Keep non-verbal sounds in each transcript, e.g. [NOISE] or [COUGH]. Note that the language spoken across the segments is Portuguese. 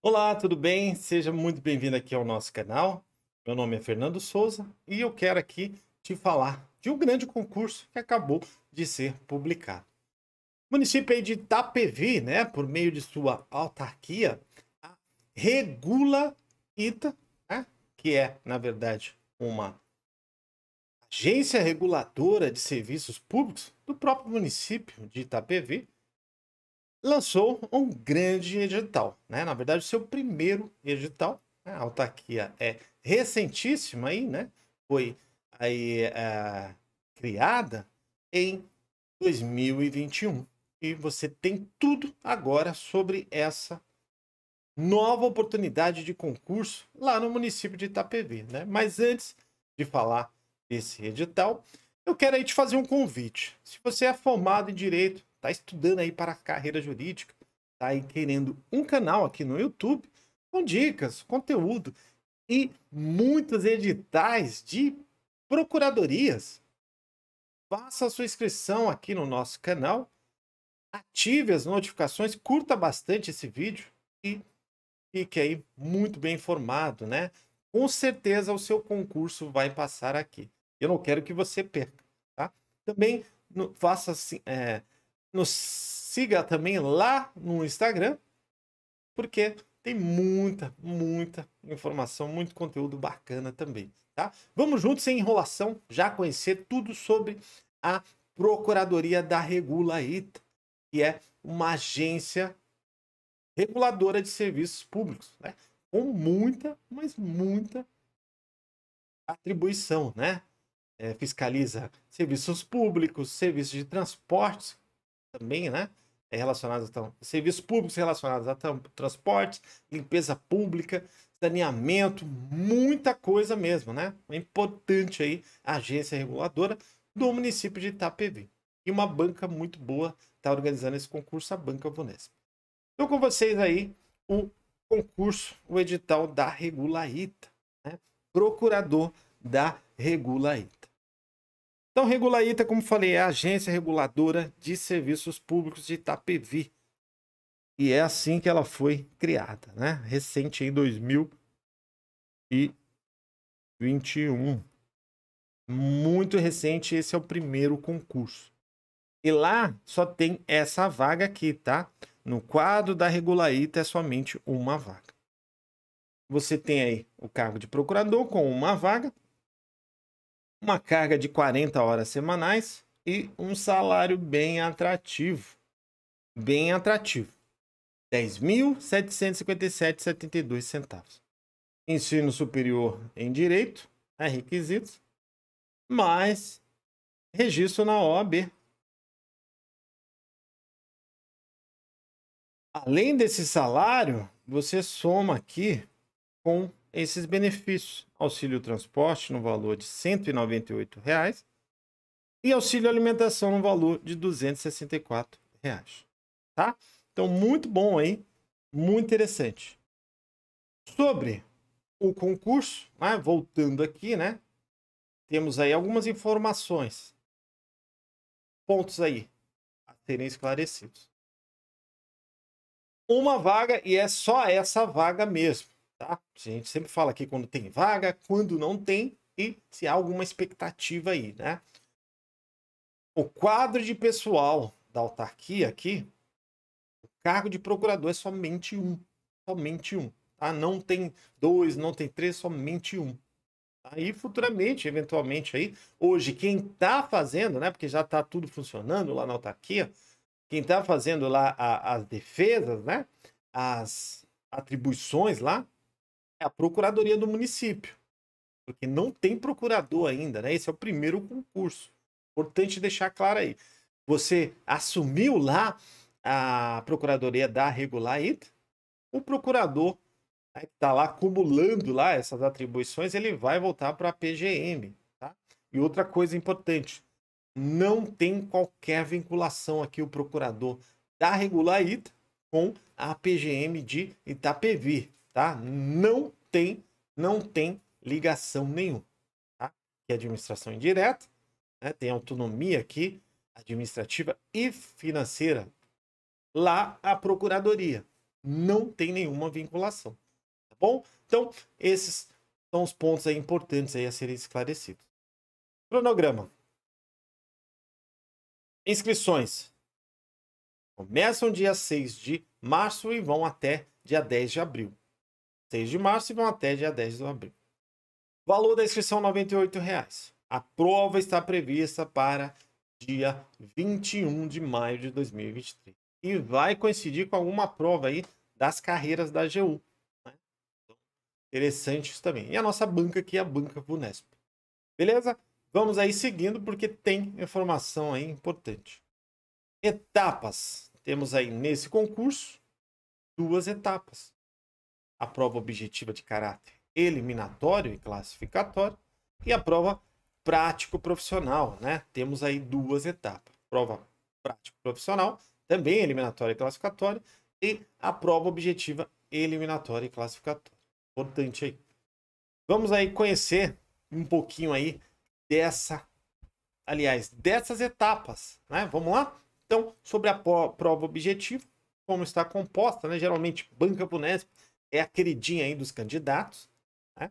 Olá, tudo bem? Seja muito bem-vindo aqui ao nosso canal. Meu nome é Fernando Souza e eu quero aqui te falar de um grande concurso que acabou de ser publicado. O município de Itapevi, né, por meio de sua autarquia, regula ITA, né, que é, na verdade, uma agência reguladora de serviços públicos do próprio município de Itapevi, lançou um grande edital, né? Na verdade, seu primeiro edital. Né? A autarquia é recentíssima aí, né? Foi aí é, criada em 2021 e você tem tudo agora sobre essa nova oportunidade de concurso lá no município de Itapevi, né? Mas antes de falar desse edital, eu quero aí te fazer um convite. Se você é formado em direito está estudando aí para a carreira jurídica, está aí querendo um canal aqui no YouTube com dicas, conteúdo e muitos editais de procuradorias, faça a sua inscrição aqui no nosso canal, ative as notificações, curta bastante esse vídeo e fique aí muito bem informado, né? Com certeza o seu concurso vai passar aqui. Eu não quero que você perca, tá? Também faça assim, é, nos siga também lá no Instagram, porque tem muita, muita informação, muito conteúdo bacana também, tá? Vamos juntos, sem enrolação, já conhecer tudo sobre a Procuradoria da Regulaita que é uma agência reguladora de serviços públicos, né? Com muita, mas muita atribuição, né? É, fiscaliza serviços públicos, serviços de transportes, também, né? É relacionado a serviços públicos relacionados a transportes, limpeza pública, saneamento, muita coisa mesmo, né? É importante aí a agência reguladora do município de Itapevi. E uma banca muito boa está organizando esse concurso, a Banca Vonesp. Então, com vocês aí, o concurso, o edital da Regulaíta, né? procurador da Regulaíta. Então, Regulaíta, como falei, é a agência reguladora de serviços públicos de Itapevi. E é assim que ela foi criada, né? Recente em 2021. Muito recente, esse é o primeiro concurso. E lá só tem essa vaga aqui, tá? No quadro da Regulaíta é somente uma vaga. Você tem aí o cargo de procurador com uma vaga, uma carga de 40 horas semanais e um salário bem atrativo. Bem atrativo. 10.757,72 centavos. Ensino superior em direito, é requisitos, mas registro na OAB. Além desse salário, você soma aqui com esses benefícios: auxílio transporte no valor de R$ 198,00 reais, e auxílio alimentação no valor de R$ 264,00. Reais, tá? Então, muito bom aí, muito interessante. Sobre o concurso, né? voltando aqui, né? Temos aí algumas informações, pontos aí a serem esclarecidos. Uma vaga, e é só essa vaga mesmo, Tá? A gente sempre fala aqui quando tem vaga, quando não tem e se há alguma expectativa aí, né? O quadro de pessoal da autarquia aqui, o cargo de procurador é somente um, somente um. Tá? Não tem dois, não tem três, somente um. Aí futuramente, eventualmente aí, hoje quem está fazendo, né? Porque já está tudo funcionando lá na autarquia, quem está fazendo lá a, as defesas, né? As atribuições lá, é a procuradoria do município. Porque não tem procurador ainda, né? Esse é o primeiro concurso. Importante deixar claro aí. Você assumiu lá a procuradoria da IT, o procurador né, que está lá acumulando lá essas atribuições, ele vai voltar para a PGM. Tá? E outra coisa importante, não tem qualquer vinculação aqui o procurador da IT com a PGM de Itapevi tá? Não tem, não tem ligação nenhuma, tá? Que é administração indireta, né? Tem autonomia aqui, administrativa e financeira. Lá a procuradoria não tem nenhuma vinculação, tá bom? Então, esses são os pontos aí importantes aí a serem esclarecidos. Cronograma. Inscrições. Começam dia 6 de março e vão até dia 10 de abril. 6 de março e vão até dia 10 de abril. Valor da inscrição R$ 98,00. A prova está prevista para dia 21 de maio de 2023. E vai coincidir com alguma prova aí das carreiras da AGU. Né? Então, interessante isso também. E a nossa banca aqui é a banca Vunesp. Beleza? Vamos aí seguindo porque tem informação aí importante. Etapas. Temos aí nesse concurso duas etapas a prova objetiva de caráter eliminatório e classificatório e a prova prático-profissional, né? Temos aí duas etapas. Prova prático-profissional, também eliminatória e classificatória, e a prova objetiva eliminatória e classificatória. Importante aí. Vamos aí conhecer um pouquinho aí dessa, aliás, dessas etapas, né? Vamos lá? Então, sobre a prova objetiva, como está composta, né? Geralmente, banca Bunesp é a queridinha aí dos candidatos. Né?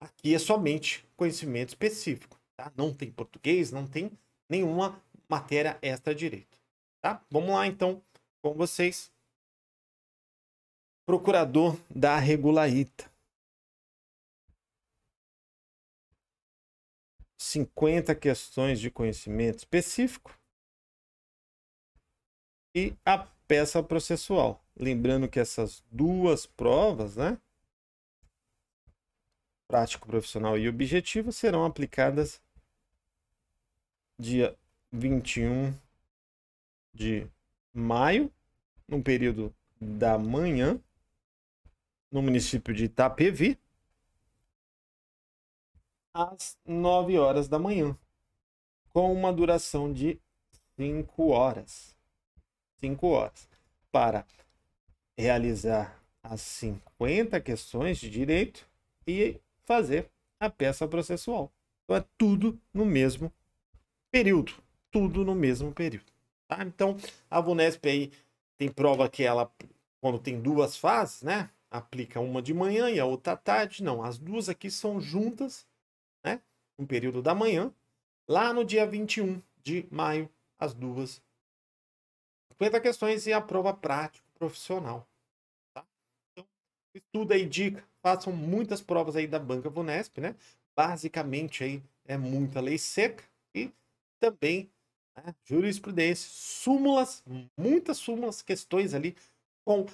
Aqui é somente conhecimento específico, tá? Não tem português, não tem nenhuma matéria extra direito, tá? Vamos lá então com vocês. Procurador da Regulaíta. 50 questões de conhecimento específico e a peça processual. Lembrando que essas duas provas, né? Prático profissional e objetivo serão aplicadas dia 21 de maio, no período da manhã, no município de Itapevi, às 9 horas da manhã, com uma duração de 5 horas. 5 horas. Para realizar as 50 questões de direito e fazer a peça processual. Então é tudo no mesmo período, tudo no mesmo período. Tá? Então a Vunesp aí tem prova que ela, quando tem duas fases, né? Aplica uma de manhã e a outra à tarde. Não, as duas aqui são juntas, né? Um período da manhã, lá no dia 21 de maio, as duas. 50 questões e a prova prática profissional estuda aí dica, façam muitas provas aí da Banca Vunesp, né? Basicamente aí é muita lei seca e também né, jurisprudência, súmulas, muitas súmulas, questões ali com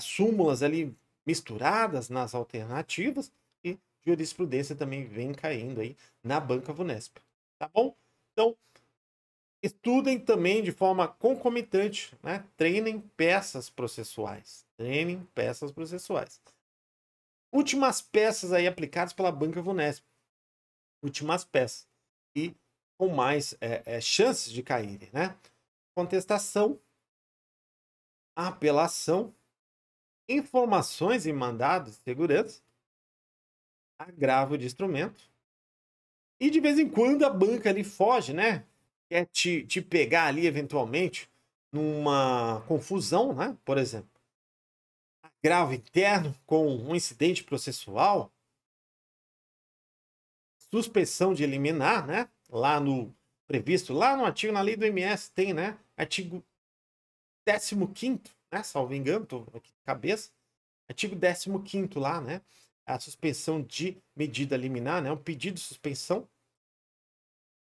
súmulas ali misturadas nas alternativas e jurisprudência também vem caindo aí na Banca Vunesp, tá bom? Então, estudem também de forma concomitante, né? treinem peças processuais, em peças processuais. Últimas peças aí aplicadas pela Banca Vunesp. Últimas peças. E com mais é, é, chances de caírem, né? Contestação, apelação, informações e mandados de segurança, agravo de instrumento. E de vez em quando a banca ali foge, né? Quer te, te pegar ali eventualmente numa confusão, né? Por exemplo grave interno com um incidente processual, suspensão de eliminar, né? Lá no previsto, lá no artigo na lei do MS tem, né? Artigo 15º, né? Salvo engano, tô aqui de cabeça. Artigo 15 lá, né? A suspensão de medida liminar, né? Um pedido de suspensão.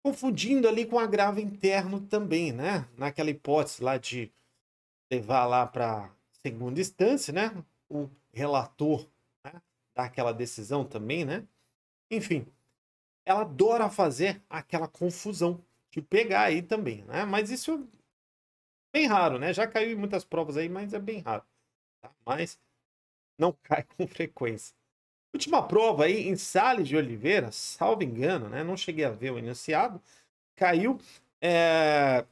Confundindo ali com agravo interno também, né? Naquela hipótese lá de levar lá para segunda instância, né? O relator né? dá aquela decisão também, né? Enfim, ela adora fazer aquela confusão de pegar aí também, né? Mas isso é bem raro, né? Já caiu em muitas provas aí, mas é bem raro. Tá? Mas não [LAUGHS] cai com frequência. Última prova aí em Sales de Oliveira, salvo engano, né? Não cheguei a ver o enunciado. Caiu é,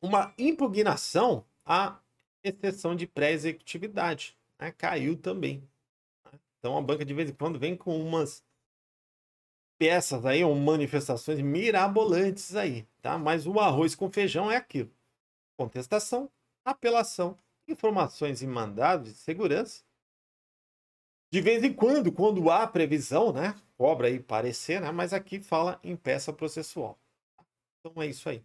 uma impugnação a exceção de pré-executividade. Né? Caiu também. Né? Então a banca de vez em quando vem com umas peças aí, ou manifestações mirabolantes aí, tá? Mas o arroz com feijão é aquilo. Contestação, apelação, informações e mandados de segurança. De vez em quando, quando há previsão, né? Cobra aí parecer, né? Mas aqui fala em peça processual. Então é isso aí.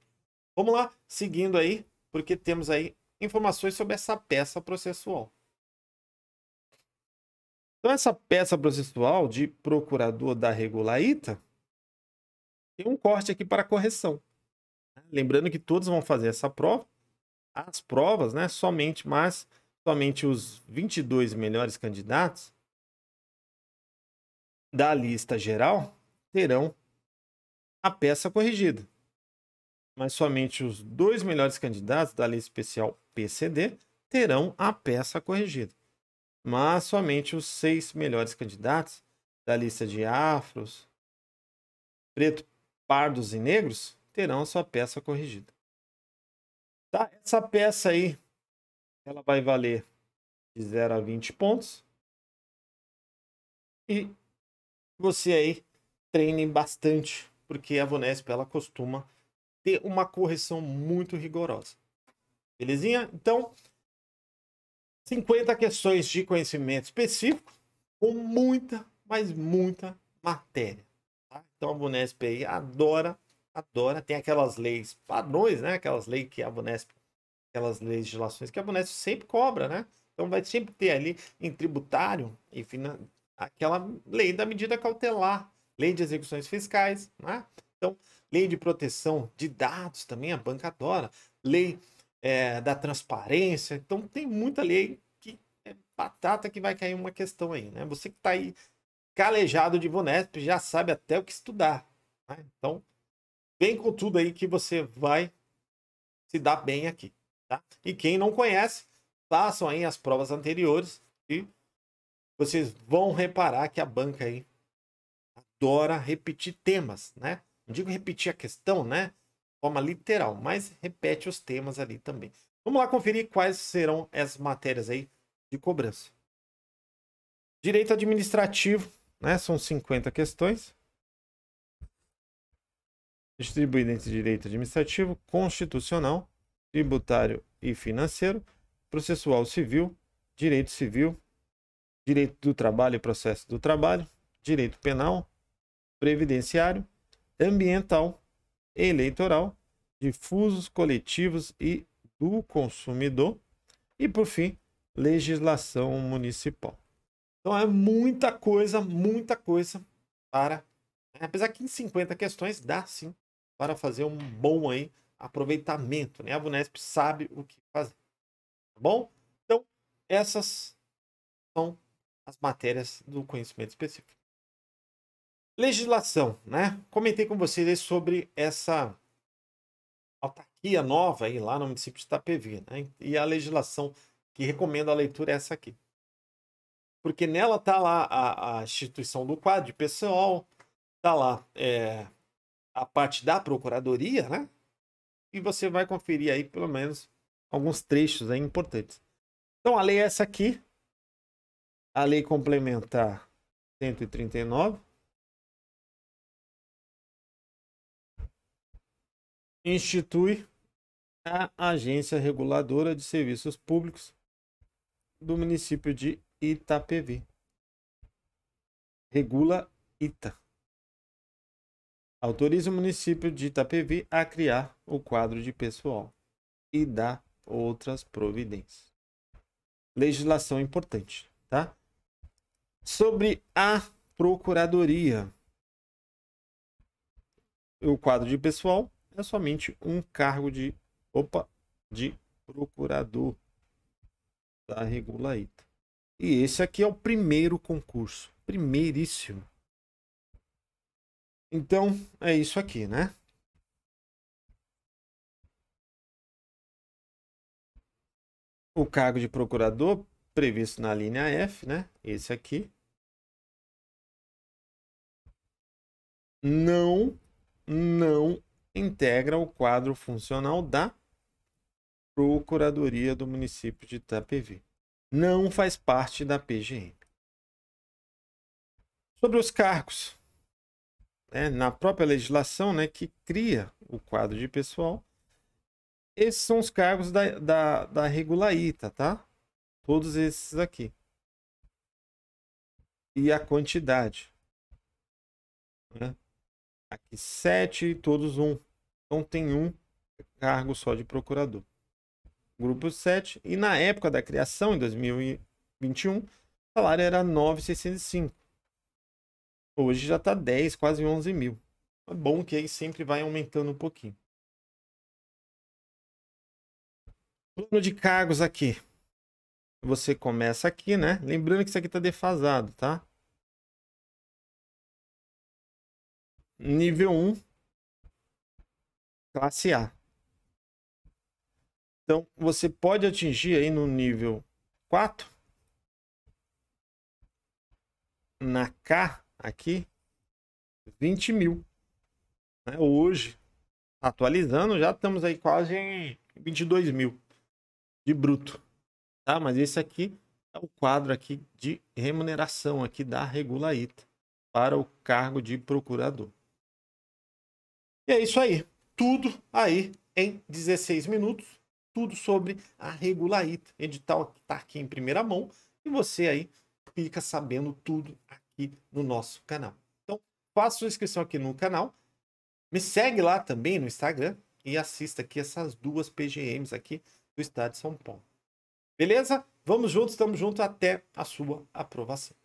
Vamos lá, seguindo aí, porque temos aí informações sobre essa peça processual. Então, essa peça processual de procurador da Regulaita tem um corte aqui para correção. Né? Lembrando que todos vão fazer essa prova, as provas, né? Somente, mas somente os 22 melhores candidatos da lista geral terão a peça corrigida. Mas somente os dois melhores candidatos da lista especial PCD terão a peça corrigida. Mas somente os seis melhores candidatos da lista de afros, preto, pardos e negros terão a sua peça corrigida. Tá? Essa peça aí, ela vai valer de 0 a 20 pontos. E você aí treine bastante, porque a Vonesp ela costuma ter uma correção muito rigorosa. Belezinha? Então, 50 questões de conhecimento específico com muita, mas muita matéria. Tá? Então a Bunesp aí adora, adora. Tem aquelas leis padrões, né? Aquelas leis que a Bunesp, aquelas legislações que a Bunesp sempre cobra, né? Então vai sempre ter ali em tributário, enfim, aquela lei da medida cautelar, lei de execuções fiscais, né? Então, lei de proteção de dados também, a banca adora, lei é, da transparência. Então tem muita lei que é batata que vai cair uma questão aí, né? Você que está aí calejado de Vonesp já sabe até o que estudar. Né? Então vem com tudo aí que você vai se dar bem aqui, tá? E quem não conhece, façam aí as provas anteriores e vocês vão reparar que a banca aí adora repetir temas, né? Não digo repetir a questão, né? forma literal, mas repete os temas ali também. Vamos lá conferir quais serão as matérias aí de cobrança. Direito administrativo, né? São 50 questões. Distribuído entre direito administrativo, constitucional, tributário e financeiro, processual civil, direito civil, direito do trabalho e processo do trabalho, direito penal, previdenciário, ambiental, eleitoral, difusos, coletivos e do consumidor. E, por fim, legislação municipal. Então é muita coisa, muita coisa para. Né, apesar que em 50 questões dá sim para fazer um bom aí aproveitamento. Né? A Vunesp sabe o que fazer. Tá bom? Então, essas são as matérias do conhecimento específico. Legislação, né? Comentei com vocês sobre essa autarquia nova aí lá no município de Itapevi, né? E a legislação que recomendo a leitura é essa aqui. Porque nela tá lá a, a instituição do quadro, pessoal, tá lá é, a parte da procuradoria, né? E você vai conferir aí pelo menos alguns trechos aí importantes. Então a lei é essa aqui, a lei complementar 139 institui a Agência Reguladora de Serviços Públicos do município de Itapevi. Regula Ita. Autoriza o município de Itapevi a criar o quadro de pessoal e dá outras providências. Legislação importante, tá? Sobre a Procuradoria. O quadro de pessoal é somente um cargo de, opa, de procurador da Regulaita. E esse aqui é o primeiro concurso, primeiríssimo. Então, é isso aqui, né? O cargo de procurador previsto na linha F, né? Esse aqui. Não, não integra o quadro funcional da Procuradoria do município de Itapevi. Não faz parte da PGM. Sobre os cargos, né, na própria legislação né, que cria o quadro de pessoal, esses são os cargos da, da, da Regulaíta, tá? Todos esses aqui. E a quantidade. Né? Aqui sete, todos um. Então tem um cargo só de procurador. Grupo 7. E na época da criação, em 2021, o salário era 9,65. Hoje já está 10, quase 11 mil. É bom que aí sempre vai aumentando um pouquinho. Plano de cargos aqui. Você começa aqui, né? Lembrando que isso aqui está defasado, tá? nível 1, classe A. Então, você pode atingir aí no nível 4, na K aqui, 20 mil. Né? Hoje, atualizando, já estamos aí quase em 22 mil de bruto. Tá? Mas esse aqui é o quadro aqui de remuneração aqui da Regulaíta para o cargo de procurador. E é isso aí. Tudo aí em 16 minutos. Tudo sobre a Regulaita. Edital que está aqui em primeira mão. E você aí fica sabendo tudo aqui no nosso canal. Então, faça sua inscrição aqui no canal. Me segue lá também no Instagram e assista aqui essas duas PGMs aqui do estado de São Paulo. Beleza? Vamos juntos, estamos juntos até a sua aprovação.